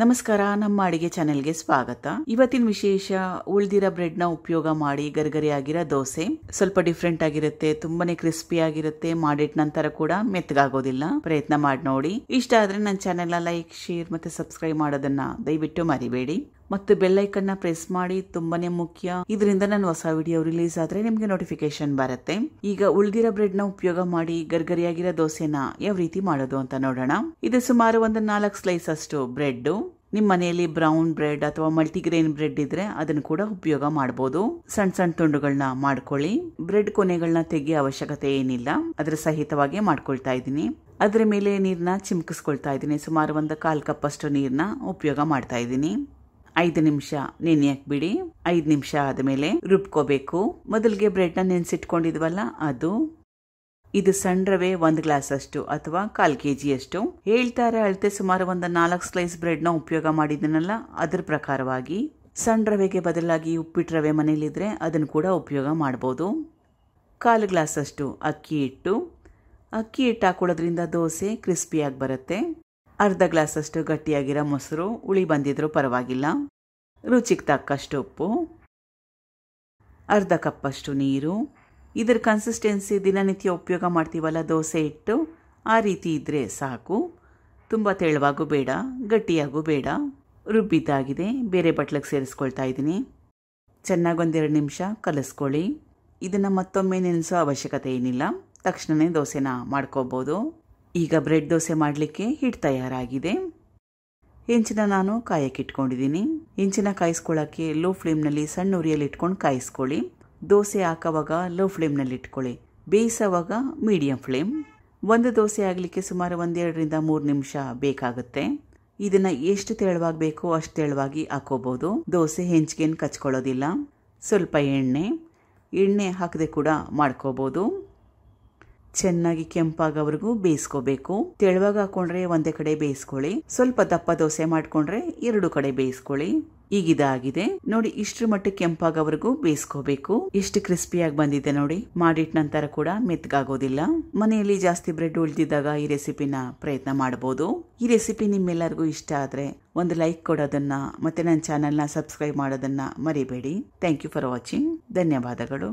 ನಮಸ್ಕಾರ ನಮ್ಮ ಅಡಿಗೆ ಚಾನೆಲ್ಗೆ ಸ್ವಾಗತ ಇವತ್ತಿನ ವಿಶೇಷ ಉಳ್ದಿರ ಬ್ರೆಡ್ ನ ಉಪಯೋಗ ಮಾಡಿ ಆಗಿರೋ ದೋಸೆ ಸ್ವಲ್ಪ ಡಿಫ್ರೆಂಟ್ ಆಗಿರುತ್ತೆ ತುಂಬಾನೇ ಕ್ರಿಸ್ಪಿ ಆಗಿರುತ್ತೆ ಮಾಡಿಟ್ ನಂತರ ಕೂಡ ಮೆತ್ತಗಾಗೋದಿಲ್ಲ ಪ್ರಯತ್ನ ಮಾಡಿ ನೋಡಿ ಇಷ್ಟ ಆದ್ರೆ ನನ್ನ ಚಾನೆಲ್ ಲೈಕ್ ಶೇರ್ ಮತ್ತೆ ಸಬ್ಸ್ಕ್ರೈಬ್ ಮಾಡೋದನ್ನ ದಯವಿಟ್ಟು ಮರಿಬೇಡಿ ಮತ್ತು ಬೆಲ್ಲೈಕನ್ನ ಪ್ರೆಸ್ ಮಾಡಿ ತುಂಬಾನೇ ಮುಖ್ಯ ಇದರಿಂದ ನಾನು ಹೊಸ ವಿಡಿಯೋ ರಿಲೀಸ್ ಆದ್ರೆ ನಿಮಗೆ ನೋಟಿಫಿಕೇಶನ್ ಬರುತ್ತೆ ಈಗ ಉಳಿದಿರೋ ಬ್ರೆಡ್ ನ ಉಪಯೋಗ ಮಾಡಿ ಗರ್ಗರಿಯಾಗಿರೋ ದೋಸೆನ ಯಾವ ರೀತಿ ಮಾಡೋದು ಅಂತ ನೋಡೋಣ ಇದು ಸುಮಾರು ಒಂದು ನಾಲ್ಕು ಸ್ಲೈಸ್ ಅಷ್ಟು ಬ್ರೆಡ್ ನಿಮ್ಮ ಮನೆಯಲ್ಲಿ ಬ್ರೌನ್ ಬ್ರೆಡ್ ಅಥವಾ ಮಲ್ಟಿಗ್ರೇನ್ ಬ್ರೆಡ್ ಇದ್ರೆ ಅದನ್ನು ಕೂಡ ಉಪಯೋಗ ಮಾಡಬಹುದು ಸಣ್ಣ ಸಣ್ಣ ತುಂಡುಗಳನ್ನ ಮಾಡ್ಕೊಳ್ಳಿ ಬ್ರೆಡ್ ಕೊನೆಗಳನ್ನ ತೆಗೆಯೋ ಅವಶ್ಯಕತೆ ಏನಿಲ್ಲ ಅದರ ಸಹಿತವಾಗಿ ಮಾಡ್ಕೊಳ್ತಾ ಇದ್ದೀನಿ ಅದರ ಮೇಲೆ ನೀರನ್ನ ಚಿಮ್ಕಿಸ್ಕೊಳ್ತಾ ಇದ್ದೀನಿ ಸುಮಾರು ಒಂದು ಕಾಲು ಕಪ್ ಅಷ್ಟು ನೀರನ್ನ ಉಪಯೋಗ ಮಾಡ್ತಾ ಇದ್ದೀನಿ ಐದು ನಿಮಿಷ ನೆನೆಯಕ್ ಬಿಡಿ ಐದು ನಿಮಿಷ ಆದಮೇಲೆ ರುಬ್ಕೋಬೇಕು ಮೊದಲಿಗೆ ಬ್ರೆಡ್ನ ನೆನೆಸಿಟ್ಕೊಂಡಿದ್ವಲ್ಲ ಅದು ಇದು ಸಣ್ಣ ರವೆ ಒಂದು ಗ್ಲಾಸ್ ಅಷ್ಟು ಅಥವಾ ಕಾಲ್ ಕೆ ಅಷ್ಟು ಹೇಳ್ತಾರೆ ಅಳತೆ ಸುಮಾರು ಒಂದು ನಾಲ್ಕು ಸ್ಲೈಸ್ ಬ್ರೆಡ್ನ ಉಪಯೋಗ ಮಾಡಿದನಲ್ಲ ಅದ್ರ ಪ್ರಕಾರವಾಗಿ ಸಣ್ಣ ರವೆಗೆ ಬದಲಾಗಿ ಉಪ್ಪಿಟ್ಟು ರವೆ ಇದ್ರೆ ಅದನ್ನು ಕೂಡ ಉಪಯೋಗ ಮಾಡ್ಬೋದು ಕಾಲು ಗ್ಲಾಸ್ ಅಷ್ಟು ಅಕ್ಕಿ ಹಿಟ್ಟು ಅಕ್ಕಿ ಹಿಟ್ಟು ಹಾಕೊಳ್ಳೋದ್ರಿಂದ ದೋಸೆ ಕ್ರಿಸ್ಪಿಯಾಗಿ ಬರುತ್ತೆ ಅರ್ಧ ಗ್ಲಾಸಷ್ಟು ಗಟ್ಟಿಯಾಗಿರೋ ಮೊಸರು ಉಳಿ ಬಂದಿದ್ರೂ ಪರವಾಗಿಲ್ಲ ರುಚಿಗೆ ತಕ್ಕಷ್ಟು ಉಪ್ಪು ಅರ್ಧ ಕಪ್ಪಷ್ಟು ನೀರು ಇದರ ಕನ್ಸಿಸ್ಟೆನ್ಸಿ ದಿನನಿತ್ಯ ಉಪಯೋಗ ಮಾಡ್ತೀವಲ್ಲ ದೋಸೆ ಇಟ್ಟು ಆ ರೀತಿ ಇದ್ದರೆ ಸಾಕು ತುಂಬ ತೆಳುವಾಗೂ ಬೇಡ ಗಟ್ಟಿಯಾಗೂ ಬೇಡ ರುಬ್ಬಿದ್ದಾಗಿದೆ ಬೇರೆ ಬಟ್ಲಕ್ಕೆ ಸೇರಿಸ್ಕೊಳ್ತಾ ಇದ್ದೀನಿ ಚೆನ್ನಾಗಿ ಒಂದೆರಡು ನಿಮಿಷ ಕಲಿಸ್ಕೊಳ್ಳಿ ಇದನ್ನು ಮತ್ತೊಮ್ಮೆ ನೆನೆಸೋ ಅವಶ್ಯಕತೆ ಏನಿಲ್ಲ ತಕ್ಷಣವೇ ದೋಸೆನ ಮಾಡ್ಕೋಬೋದು ಈಗ ಬ್ರೆಡ್ ದೋಸೆ ಮಾಡಲಿಕ್ಕೆ ಹಿಟ್ಟು ತಯಾರಾಗಿದೆ ಹೆಂಚಿನ ನಾನು ಕಾಯಕ್ಕಿಟ್ಕೊಂಡಿದ್ದೀನಿ ಹೆಂಚಿನ ಕಾಯಿಸ್ಕೊಳ್ಳೋಕ್ಕೆ ಲೋ ಫ್ಲೇಮ್ನಲ್ಲಿ ಸಣ್ಣ ಉರಿಯಲ್ಲಿ ಇಟ್ಕೊಂಡು ಕಾಯಿಸ್ಕೊಳ್ಳಿ ದೋಸೆ ಹಾಕೋವಾಗ ಲೋ ಫ್ಲೇಮ್ನಲ್ಲಿ ಇಟ್ಕೊಳ್ಳಿ ಬೇಯಿಸೋವಾಗ ಮೀಡಿಯಂ ಫ್ಲೇಮ್ ಒಂದು ದೋಸೆ ಆಗಲಿಕ್ಕೆ ಸುಮಾರು ಒಂದೆರಡರಿಂದ ಮೂರು ನಿಮಿಷ ಬೇಕಾಗುತ್ತೆ ಇದನ್ನು ಎಷ್ಟು ತೆಳುವಾಗಿ ಬೇಕೋ ಅಷ್ಟು ತೆಳುವಾಗಿ ಹಾಕೋಬೋದು ದೋಸೆ ಹೆಂಚ್ಗೇನು ಕಚ್ಕೊಳ್ಳೋದಿಲ್ಲ ಸ್ವಲ್ಪ ಎಣ್ಣೆ ಎಣ್ಣೆ ಹಾಕದೆ ಕೂಡ ಮಾಡ್ಕೋಬೋದು ಚೆನ್ನಾಗಿ ಕೆಂಪಾಗವರೆಗೂ ಬೇಯಿಸ್ಕೋಬೇಕು ತೆಳುವಾಗ ಹಾಕೊಂಡ್ರೆ ಒಂದೇ ಕಡೆ ಬೇಯಿಸ್ಕೊಳ್ಳಿ ಸ್ವಲ್ಪ ದಪ್ಪ ದೋಸೆ ಮಾಡ್ಕೊಂಡ್ರೆ ಎರಡು ಕಡೆ ಬೇಯಿಸ್ಕೊಳ್ಳಿ ಈಗ ಇದಾಗಿದೆ ನೋಡಿ ಇಷ್ಟ್ರ ಮಟ್ಟ ಕೆಂಪಾಗವರೆಗೂ ಬೇಯಿಸ್ಕೋಬೇಕು ಇಷ್ಟು ಕ್ರಿಸ್ಪಿಯಾಗಿ ಬಂದಿದೆ ನೋಡಿ ಮಾಡಿಟ್ ನಂತರ ಕೂಡ ಮೆತ್ಗಾಗೋದಿಲ್ಲ ಮನೆಯಲ್ಲಿ ಜಾಸ್ತಿ ಬ್ರೆಡ್ ಉಳಿದಿದ್ದಾಗ ಈ ರೆಸಿಪಿನ ಪ್ರಯತ್ನ ಮಾಡಬಹುದು ಈ ರೆಸಿಪಿ ನಿಮ್ಮೆಲ್ಲರಿಗೂ ಇಷ್ಟ ಆದ್ರೆ ಒಂದು ಲೈಕ್ ಕೊಡೋದನ್ನ ಮತ್ತೆ ನನ್ನ ಚಾನೆಲ್ನ ಸಬ್ಸ್ಕ್ರೈಬ್ ಮಾಡೋದನ್ನ ಮರಿಬೇಡಿ ಥ್ಯಾಂಕ್ ಯು ಫಾರ್ ವಾಚಿಂಗ್ ಧನ್ಯವಾದಗಳು